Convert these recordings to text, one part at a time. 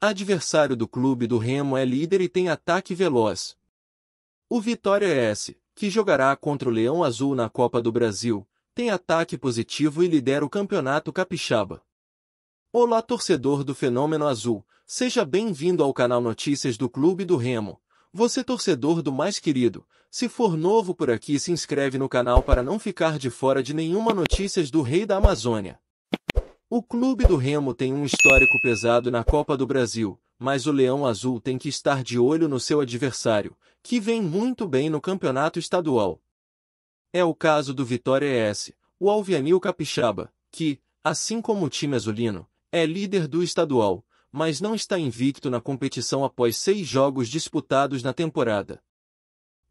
Adversário do clube do Remo é líder e tem ataque veloz. O Vitória é S, que jogará contra o Leão Azul na Copa do Brasil, tem ataque positivo e lidera o campeonato capixaba. Olá torcedor do Fenômeno Azul, seja bem-vindo ao canal Notícias do Clube do Remo. Você torcedor do mais querido, se for novo por aqui se inscreve no canal para não ficar de fora de nenhuma notícias do Rei da Amazônia. O clube do Remo tem um histórico pesado na Copa do Brasil, mas o Leão Azul tem que estar de olho no seu adversário, que vem muito bem no campeonato estadual. É o caso do Vitória S, o Alvianil Capixaba, que, assim como o time azulino, é líder do estadual, mas não está invicto na competição após seis jogos disputados na temporada.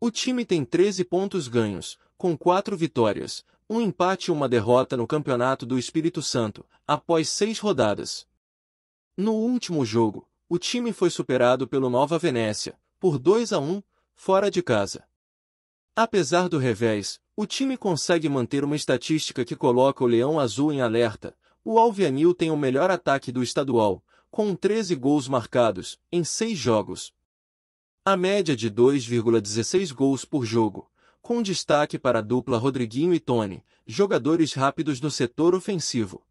O time tem 13 pontos ganhos, com quatro vitórias, um empate e uma derrota no Campeonato do Espírito Santo, após seis rodadas. No último jogo, o time foi superado pelo Nova Venécia, por 2 a 1, fora de casa. Apesar do revés, o time consegue manter uma estatística que coloca o Leão Azul em alerta. O Alvianil tem o melhor ataque do estadual, com 13 gols marcados, em seis jogos. A média de 2,16 gols por jogo, com destaque para a dupla Rodriguinho e Tony, jogadores rápidos no setor ofensivo.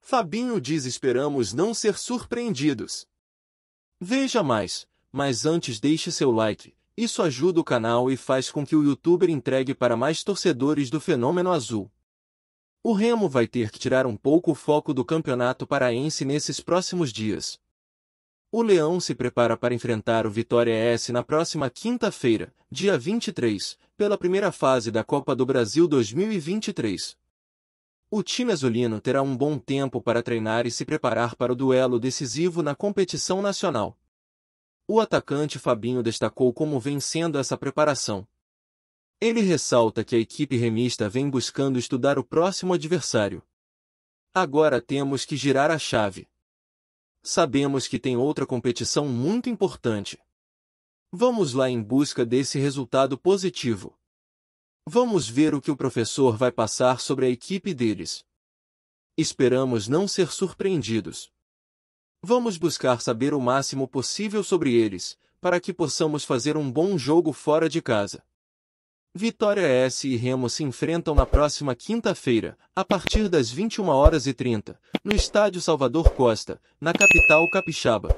Fabinho diz esperamos não ser surpreendidos. Veja mais, mas antes deixe seu like, isso ajuda o canal e faz com que o youtuber entregue para mais torcedores do fenômeno azul. O Remo vai ter que tirar um pouco o foco do campeonato paraense nesses próximos dias, o Leão se prepara para enfrentar o Vitória S na próxima quinta-feira, dia 23, pela primeira fase da Copa do Brasil 2023. O time azulino terá um bom tempo para treinar e se preparar para o duelo decisivo na competição nacional. O atacante Fabinho destacou como vem sendo essa preparação. Ele ressalta que a equipe remista vem buscando estudar o próximo adversário. Agora temos que girar a chave sabemos que tem outra competição muito importante. Vamos lá em busca desse resultado positivo. Vamos ver o que o professor vai passar sobre a equipe deles. Esperamos não ser surpreendidos. Vamos buscar saber o máximo possível sobre eles, para que possamos fazer um bom jogo fora de casa. Vitória S e Remo se enfrentam na próxima quinta-feira, a partir das 21 horas e 30, no Estádio Salvador Costa, na capital capixaba.